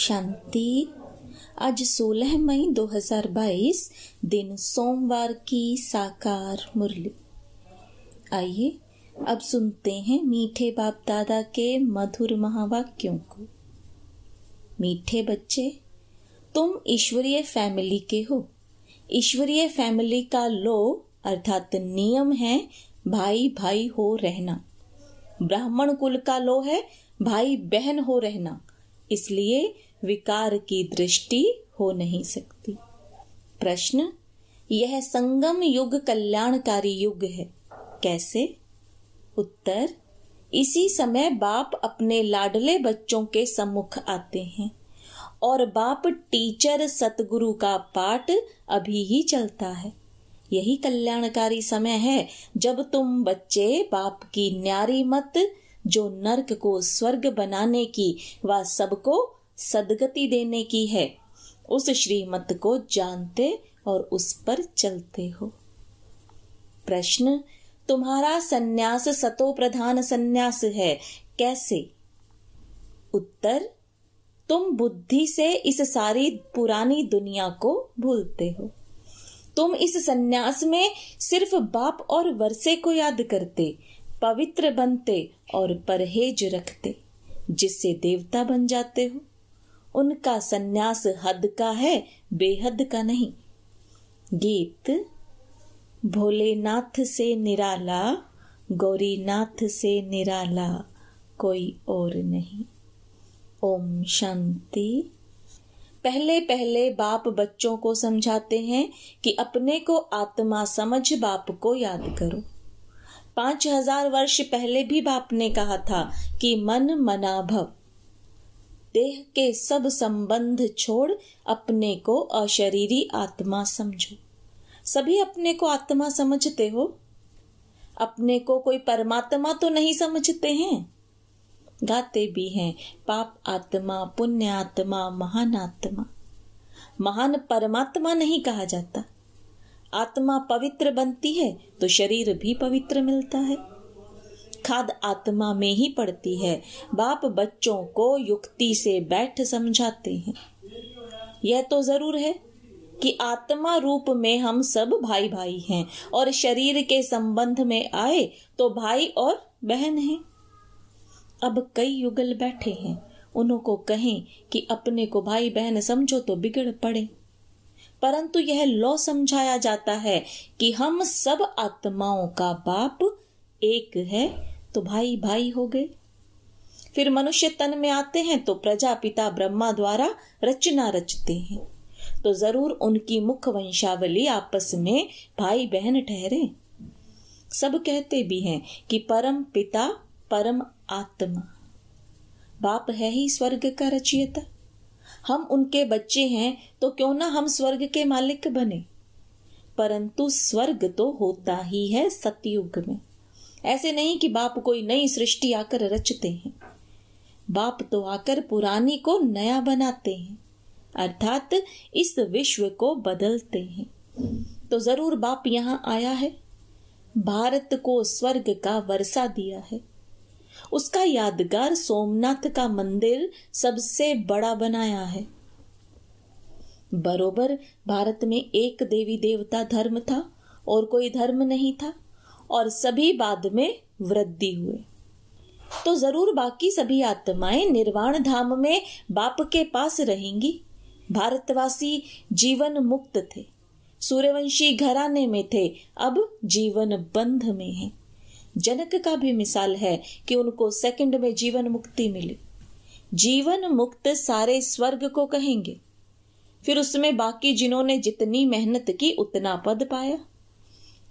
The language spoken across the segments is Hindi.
शांति आज 16 मई 2022 दिन सोमवार की साकार मुरली आइए अब सुनते हैं मीठे बाप दादा के मधुर महावाक्यों को मीठे बच्चे तुम ईश्वरीय फैमिली के हो ईश्वरीय फैमिली का लो अर्थात नियम है भाई भाई हो रहना ब्राह्मण कुल का लो है भाई बहन हो रहना इसलिए विकार की दृष्टि हो नहीं सकती प्रश्न यह संगम युग कल्याणकारी युग है कैसे उत्तर इसी समय बाप अपने लाडले बच्चों के सम्मुख आते हैं और बाप टीचर सतगुरु का पाठ अभी ही चलता है यही कल्याणकारी समय है जब तुम बच्चे बाप की न्यारी मत जो नरक को स्वर्ग बनाने की व सबको सदगति देने की है उस श्रीमत को जानते और उस पर चलते हो प्रश्न तुम्हारा सन्यास सतो प्रधान सन्यास है कैसे उत्तर तुम बुद्धि से इस सारी पुरानी दुनिया को भूलते हो तुम इस सन्यास में सिर्फ बाप और वर्से को याद करते पवित्र बनते और परहेज रखते जिससे देवता बन जाते हो उनका सन्यास हद का है बेहद का नहीं गीत भोलेनाथ से निराला गौरीनाथ से निराला कोई और नहीं ओम शांति पहले पहले बाप बच्चों को समझाते हैं कि अपने को आत्मा समझ बाप को याद करो पांच हजार वर्ष पहले भी बाप ने कहा था कि मन मनाभव देह के सब संबंध छोड़ अपने को अशरीरी आत्मा समझो सभी अपने को आत्मा समझते हो अपने को कोई परमात्मा तो नहीं समझते हैं गाते भी हैं पाप आत्मा पुण्य आत्मा महान आत्मा महान परमात्मा नहीं कहा जाता आत्मा पवित्र बनती है तो शरीर भी पवित्र मिलता है खाद आत्मा में ही पड़ती है बाप बच्चों को युक्ति से बैठ समझाते हैं यह तो जरूर है कि आत्मा रूप में हम सब भाई भाई हैं और शरीर के संबंध में आए तो भाई और बहन हैं अब कई युगल बैठे हैं उन्हों को कहें कि अपने को भाई बहन समझो तो बिगड़ पड़े परंतु यह लॉ समझाया जाता है कि हम सब आत्माओं का बाप एक है तो भाई भाई हो गए फिर मनुष्य तन में आते हैं तो प्रजापिता ब्रह्मा द्वारा रचना रचते हैं तो जरूर उनकी मुख्य वंशावली आपस में भाई बहन ठहरे सब कहते भी हैं कि परम पिता परम आत्मा बाप है ही स्वर्ग का रचियता हम उनके बच्चे हैं तो क्यों ना हम स्वर्ग के मालिक बने परंतु स्वर्ग तो होता ही है सतयुग में ऐसे नहीं कि बाप कोई नई सृष्टि आकर रचते हैं बाप तो आकर पुरानी को नया बनाते हैं अर्थात इस विश्व को बदलते हैं तो जरूर बाप यहाँ आया है भारत को स्वर्ग का वर्षा दिया है उसका यादगार सोमनाथ का मंदिर सबसे बड़ा बनाया है बरोबर भारत में एक देवी देवता धर्म था और कोई धर्म नहीं था और सभी बाद में वृद्धि हुए तो जरूर बाकी सभी आत्माएं निर्वाण धाम में बाप के पास रहेंगी भारतवासी जीवन मुक्त थे सूर्यवंशी घराने में थे अब जीवन बंध में हैं। जनक का भी मिसाल है कि उनको सेकंड में जीवन मुक्ति मिली जीवन मुक्त सारे स्वर्ग को कहेंगे फिर उसमें बाकी जिन्होंने जितनी मेहनत की उतना पद पाया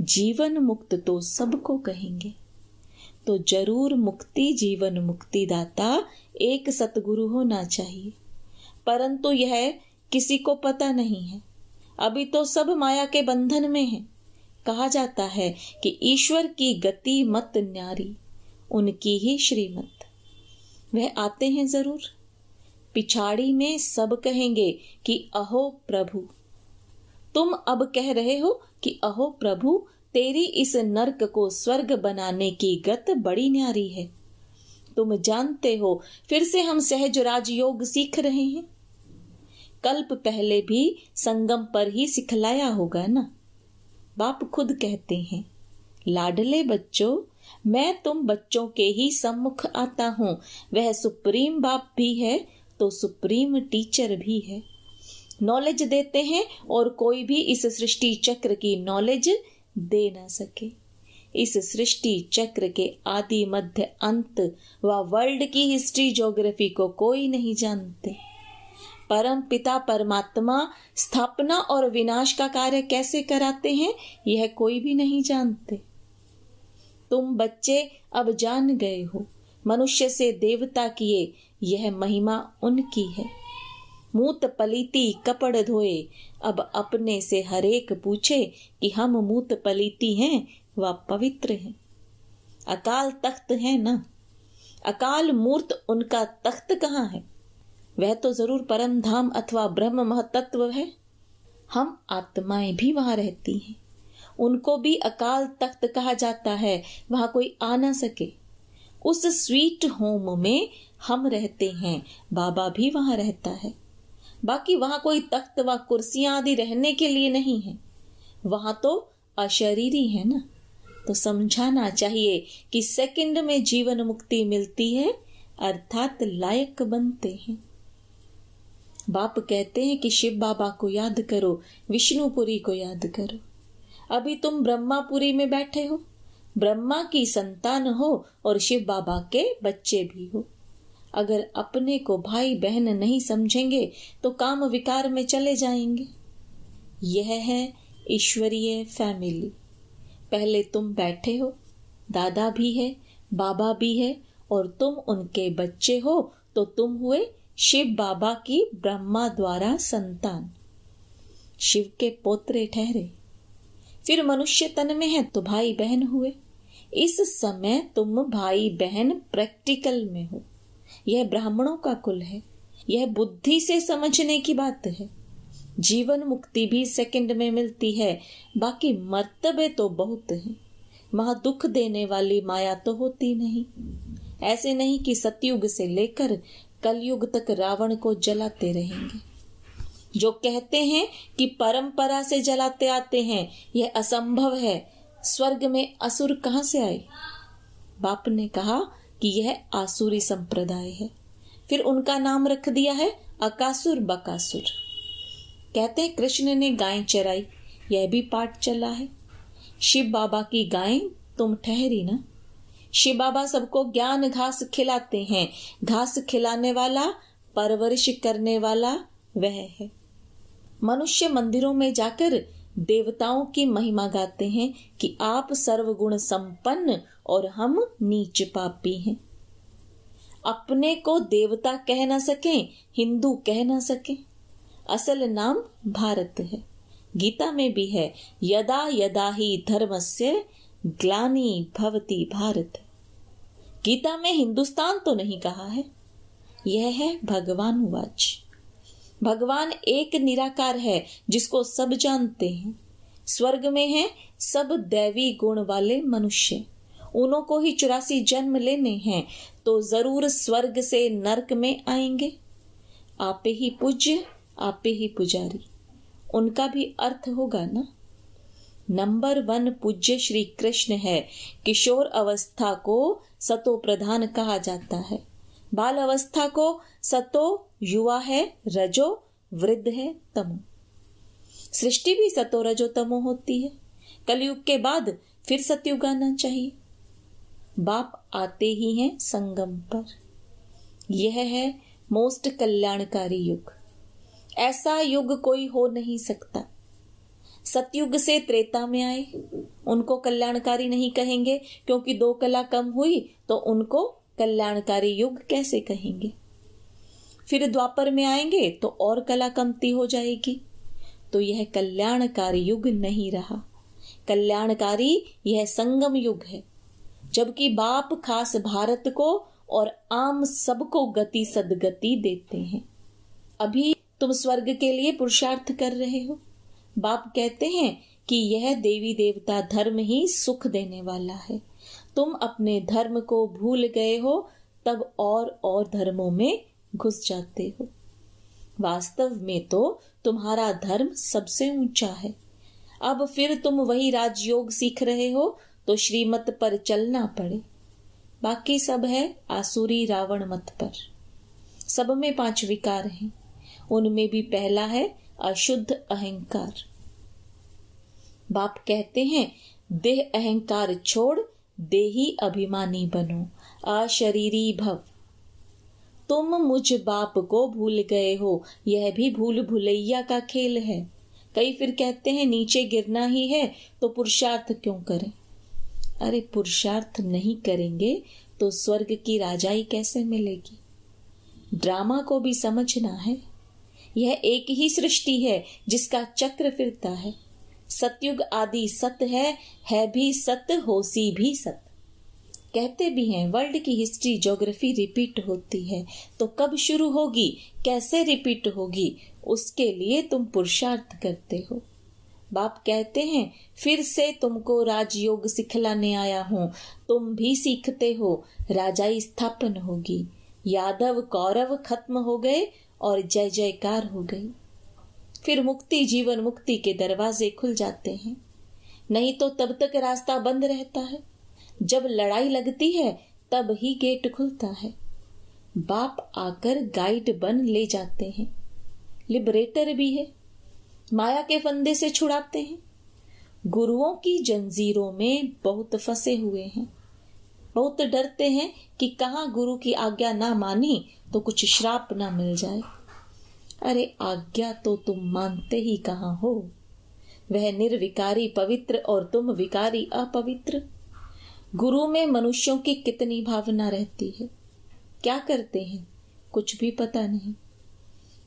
जीवन मुक्त तो सबको कहेंगे तो जरूर मुक्ति जीवन मुक्तिदाता एक सतगुरु होना चाहिए परंतु यह किसी को पता नहीं है अभी तो सब माया के बंधन में हैं कहा जाता है कि ईश्वर की गति मत न्यारी उनकी ही श्रीमत वह आते हैं जरूर पिछाड़ी में सब कहेंगे कि अहो प्रभु तुम अब कह रहे हो कि अहो प्रभु तेरी इस नरक को स्वर्ग बनाने की गत बड़ी न्यारी है तुम जानते हो फिर से हम सहज राजयोग सीख रहे हैं कल्प पहले भी संगम पर ही सिखलाया होगा ना बाप खुद कहते हैं लाडले बच्चों मैं तुम बच्चों के ही सम्मुख आता हूँ वह सुप्रीम बाप भी है तो सुप्रीम टीचर भी है नॉलेज देते हैं और कोई भी इस सृष्टि चक्र की नॉलेज दे ना सके इस सृष्टि चक्र के आदि मध्य अंत व वर्ल्ड की हिस्ट्री ज्योग्राफी को कोई नहीं जानते परम पिता परमात्मा स्थापना और विनाश का कार्य कैसे कराते हैं यह कोई भी नहीं जानते तुम बच्चे अब जान गए हो मनुष्य से देवता किए यह महिमा उनकी है मूत पलीती कपड़ धोए अब अपने से हरेक पूछे कि हम मूत पलीती हैं व पवित्र हैं अकाल तख्त है ना अकाल मूर्त उनका तख्त कहाँ है वह तो जरूर परम धाम अथवा ब्रह्म महतत्व है हम आत्माएं भी वहां रहती हैं उनको भी अकाल तख्त कहा जाता है वहां कोई आ ना सके उस स्वीट होम में हम रहते हैं बाबा भी वहां रहता है बाकी वहां कोई तख्त व कुर्सियां आदि रहने के लिए नहीं है वहां तो अशरीरी है ना तो समझाना चाहिए कि सेकंड में जीवन मुक्ति मिलती है अर्थात लायक बनते हैं बाप कहते हैं कि शिव बाबा को याद करो विष्णुपुरी को याद करो अभी तुम ब्रह्मापुरी में बैठे हो ब्रह्मा की संतान हो और शिव बाबा के बच्चे भी हो अगर अपने को भाई बहन नहीं समझेंगे तो काम विकार में चले जाएंगे यह है ईश्वरीय फैमिली पहले तुम बैठे हो दादा भी है बाबा भी है और तुम उनके बच्चे हो तो तुम हुए शिव बाबा की ब्रह्मा द्वारा संतान शिव के पोत्रे ठहरे फिर मनुष्य तन में है तो भाई बहन हुए इस समय तुम भाई बहन प्रैक्टिकल में हो यह ब्राह्मणों का कुल है यह बुद्धि से समझने की बात है जीवन मुक्ति भी सेकंड में मिलती है बाकी मर्तबे तो बहुत हैं महा दुख देने वाली माया तो होती नहीं ऐसे नहीं कि सतयुग से लेकर कलयुग तक रावण को जलाते रहेंगे जो कहते हैं कि परंपरा से जलाते आते हैं यह असंभव है स्वर्ग में असुर कहां से आए बाप ने कहा कि यह आसुरी संप्रदाय है फिर उनका नाम रख दिया है अकासुर बकासुर कहते हैं कृष्ण ने गाय चराई यह भी पाठ चला है शिव बाबा की गाय तुम ठहरी ना शिव बाबा सबको ज्ञान घास खिलाते हैं घास खिलाने वाला परवरिश करने वाला वह है मनुष्य मंदिरों में जाकर देवताओं की महिमा गाते हैं कि आप सर्वगुण संपन्न और हम नीच पापी हैं अपने को देवता कह ना सके हिंदू कह ना सके असल नाम भारत है गीता में भी है यदा यदा ही धर्मस्य ग्लानी भवती भारत गीता में हिंदुस्तान तो नहीं कहा है यह है भगवान वाच भगवान एक निराकार है जिसको सब जानते हैं स्वर्ग में है सब दैवी गुण वाले मनुष्य उनों को ही चुरासी जन्म लेने हैं तो जरूर स्वर्ग से नरक में आएंगे आपे ही पूज्य आपे ही पुजारी उनका भी अर्थ होगा ना नंबर वन पूज्य श्री कृष्ण है किशोर अवस्था को सतो प्रधान कहा जाता है बाल अवस्था को सतो युवा है रजो वृद्ध है तमो सृष्टि भी सतो रजो तमो होती है कलयुग के बाद फिर सतयुग आना चाहिए बाप आते ही हैं संगम पर यह है मोस्ट कल्याणकारी युग ऐसा युग कोई हो नहीं सकता सतयुग से त्रेता में आए उनको कल्याणकारी नहीं कहेंगे क्योंकि दो कला कम हुई तो उनको कल्याणकारी युग कैसे कहेंगे फिर द्वापर में आएंगे तो और कला कमती हो जाएगी तो यह कल्याणकारी युग नहीं रहा कल्याणकारी यह संगम युग है जबकि बाप खास भारत को और आम सबको गति सदगति देते हैं अभी तुम स्वर्ग के लिए पुरुषार्थ कर रहे हो बाप कहते हैं कि यह देवी देवता धर्म ही सुख देने वाला है तुम अपने धर्म को भूल गए हो तब और और धर्मों में घुस जाते हो वास्तव में तो तुम्हारा धर्म सबसे ऊंचा है अब फिर तुम वही राजयोग सीख रहे हो तो श्रीमत पर चलना पड़े बाकी सब है आसुरी रावण मत पर सब में पांच विकार हैं उनमें भी पहला है अशुद्ध अहंकार बाप कहते हैं देह अहंकार छोड़ देही अभिमानी बनो अशरीरी भव तुम मुझ बाप को भूल गए हो यह भी भूल भुलैया का खेल है कई फिर कहते हैं नीचे गिरना ही है तो पुरुषार्थ क्यों करें अरे पुरुषार्थ नहीं करेंगे तो स्वर्ग की राजाई कैसे मिलेगी ड्रामा को भी समझना है यह एक ही सृष्टि है जिसका चक्र फिरता है सतयुग आदि सत्य है है भी सत्य होसी भी सत कहते भी हैं वर्ल्ड की हिस्ट्री ज्योग्राफी रिपीट होती है तो कब शुरू होगी कैसे रिपीट होगी उसके लिए तुम पुरुषार्थ करते हो बाप कहते हैं फिर से तुमको राजयोग सिखलाने आया हूँ तुम भी सीखते हो राजाई स्थापन होगी यादव कौरव खत्म हो गए और जय जयकार हो गई फिर मुक्ति जीवन मुक्ति के दरवाजे खुल जाते हैं नहीं तो तब तक रास्ता बंद रहता है जब लड़ाई लगती है तब ही गेट खुलता है बाप आकर गाइड बन ले जाते हैं लिबरेटर भी है माया के फंदे से छुड़ाते हैं गुरुओं की जंजीरों में बहुत फंसे हुए हैं बहुत डरते हैं कि कहाँ गुरु की आज्ञा ना मानी तो कुछ श्राप ना मिल जाए अरे आज्ञा तो तुम मानते ही कहा हो वह निर्विकारी पवित्र और तुम विकारी अपवित्र गुरु में मनुष्यों की कितनी भावना रहती है क्या करते हैं कुछ भी पता नहीं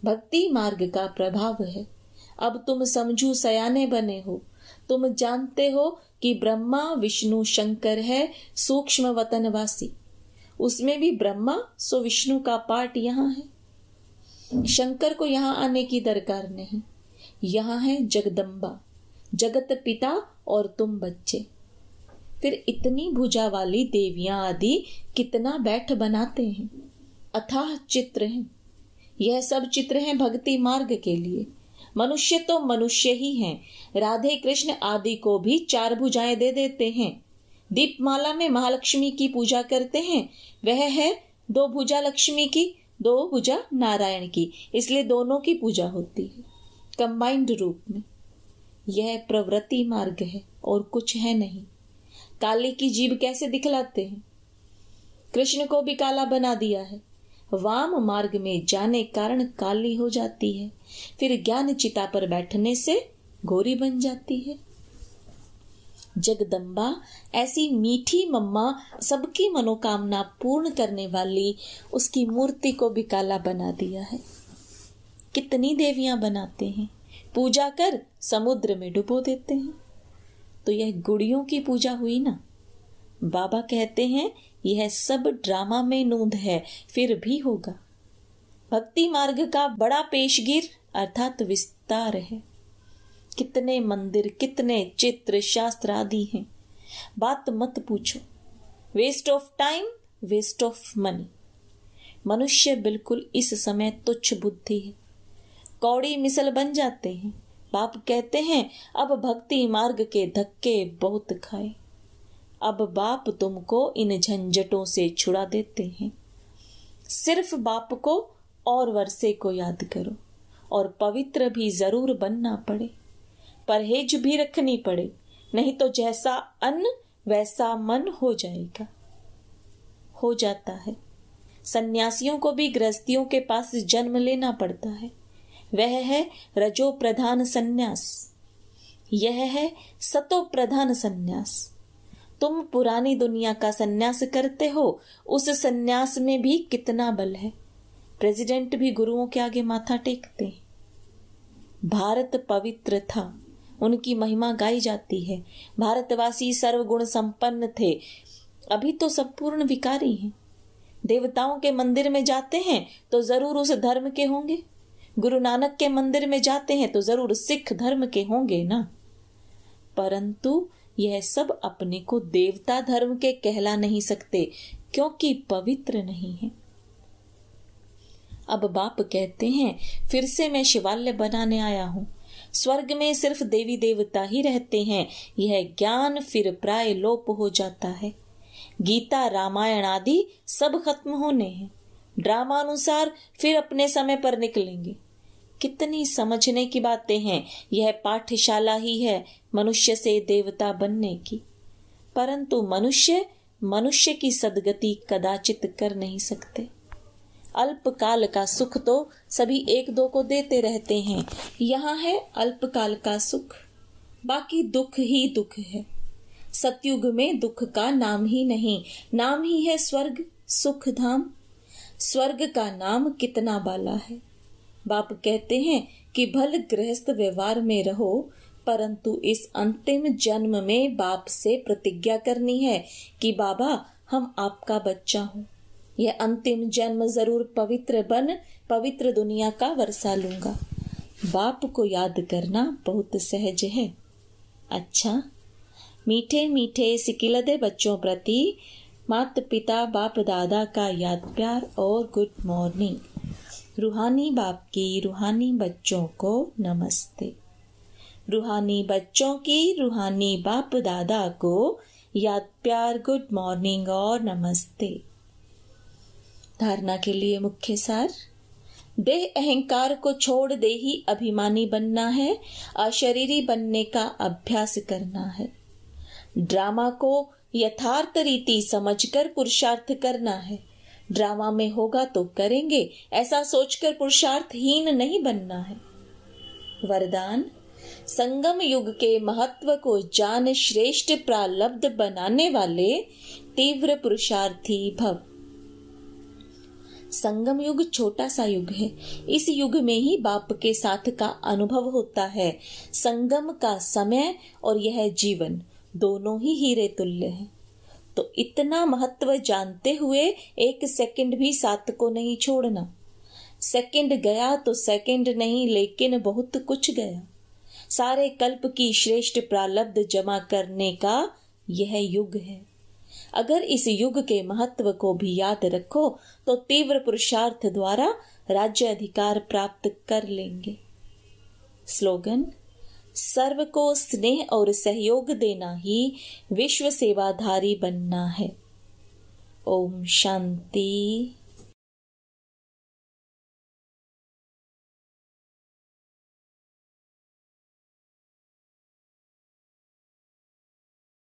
भक्ति मार्ग का प्रभाव है अब तुम समझू सयाने बने हो तुम जानते हो कि ब्रह्मा विष्णु शंकर है सूक्ष्म वतनवासी उसमें भी ब्रह्मा सो विष्णु का पार्ट यहाँ है शंकर को यहाँ आने की दरकार नहीं यहाँ है जगदम्बा जगत पिता और तुम बच्चे फिर इतनी भुजा वाली देवियां आदि कितना बैठ बनाते हैं अथाह चित्र हैं यह सब चित्र हैं भक्ति मार्ग के लिए मनुष्य तो मनुष्य ही हैं राधे कृष्ण आदि को भी चार भुजाएं दे देते हैं दीपमाला में महालक्ष्मी की पूजा करते हैं वह है दो भुजा लक्ष्मी की दो भुजा नारायण की इसलिए दोनों की पूजा होती है कंबाइंड रूप में यह प्रवृत्ति मार्ग है और कुछ है नहीं काले की जीव कैसे दिखलाते हैं कृष्ण को भी काला बना दिया है वाम मार्ग में जाने कारण काली हो जाती है फिर ज्ञान चिता पर बैठने से गोरी बन जाती है जगदम्बा ऐसी मीठी मम्मा सबकी मनोकामना पूर्ण करने वाली उसकी मूर्ति को भी काला बना दिया है कितनी देवियां बनाते हैं पूजा कर समुद्र में डुबो देते हैं तो यह गुड़ियों की पूजा हुई ना बाबा कहते हैं यह सब ड्रामा में नूंद है फिर भी होगा भक्ति मार्ग का बड़ा पेशगीर अर्थात विस्तार है कितने मंदिर कितने चित्र शास्त्र आदि हैं बात मत पूछो waste of time waste of money मनुष्य बिल्कुल इस समय तुच्छ बुद्धि है कौड़ी मिसल बन जाते हैं बाप कहते हैं अब भक्ति मार्ग के धक्के बहुत खाए अब बाप तुमको इन झंझटों से छुड़ा देते हैं सिर्फ बाप को और वर्षे को याद करो और पवित्र भी जरूर बनना पड़े परहेज भी रखनी पड़े नहीं तो जैसा अन्न वैसा मन हो जाएगा हो जाता है सन्यासियों को भी गृहस्थियों के पास जन्म लेना पड़ता है वह है रजो प्रधान संन्यास यह है सतो प्रधान संन्यास तुम पुरानी दुनिया का सन्यास करते हो उस सन्यास में भी कितना बल है प्रेसिडेंट भी गुरुओं के आगे माथा टेकते भारत पवित्र था उनकी महिमा गाई जाती है भारतवासी सर्वगुण संपन्न थे अभी तो संपूर्ण विकारी हैं देवताओं के मंदिर में जाते हैं तो जरूर उस धर्म के होंगे गुरु नानक के मंदिर में जाते हैं तो जरूर सिख धर्म के होंगे ना परंतु यह सब अपने को देवता धर्म के कहला नहीं सकते क्योंकि पवित्र नहीं है अब बाप कहते हैं फिर से मैं शिवालय बनाने आया हूँ स्वर्ग में सिर्फ देवी देवता ही रहते हैं यह ज्ञान फिर प्राय लोप हो जाता है गीता रामायण आदि सब खत्म होने हैं ड्रामा अनुसार फिर अपने समय पर निकलेंगे कितनी समझने की बातें हैं यह पाठशाला ही है मनुष्य से देवता बनने की परंतु मनुष्य मनुष्य की सदगति कदाचित कर नहीं सकते अल्पकाल का सुख तो सभी एक दो को देते रहते हैं यहाँ है अल्पकाल का सुख बाकी दुख ही दुख है सतयुग में दुख का नाम ही नहीं नाम ही है स्वर्ग सुख धाम स्वर्ग का नाम कितना बाला है बाप कहते हैं कि भल गृहस्थ व्यवहार में रहो परंतु इस अंतिम जन्म में बाप से प्रतिज्ञा करनी है कि बाबा हम आपका बच्चा हूँ यह अंतिम जन्म जरूर पवित्र बन पवित्र दुनिया का वर्षा लूंगा बाप को याद करना बहुत सहज है अच्छा मीठे मीठे सिकिलदे बच्चों प्रति माता पिता बाप दादा का याद प्यार और गुड मॉर्निंग रूहानी बाप की रूहानी बच्चों को नमस्ते रूहानी बच्चों की रूहानी बाप दादा को याद प्यार गुड मॉर्निंग और नमस्ते धारणा के लिए मुख्य सार देह अहंकार को छोड़ दे ही अभिमानी बनना है अशरीरी बनने का अभ्यास करना है ड्रामा को यथार्थ रीति समझकर पुरुषार्थ करना है ड्रामा में होगा तो करेंगे ऐसा सोचकर पुरुषार्थहीन नहीं बनना है वरदान संगम युग के महत्व को जान श्रेष्ठ प्रालब्ध बनाने वाले तीव्र पुरुषार्थी भव संगम युग छोटा सा युग है इस युग में ही बाप के साथ का अनुभव होता है संगम का समय और यह जीवन दोनों ही हीरे तुल्य हैं तो इतना महत्व जानते हुए एक सेकंड भी सात को नहीं छोड़ना सेकंड गया तो सेकंड नहीं लेकिन बहुत कुछ गया सारे कल्प की श्रेष्ठ प्रालब्ध जमा करने का यह युग है अगर इस युग के महत्व को भी याद रखो तो तीव्र पुरुषार्थ द्वारा राज्य अधिकार प्राप्त कर लेंगे स्लोगन सर्व को स्नेह और सहयोग देना ही विश्व सेवाधारी बनना है ओम शांति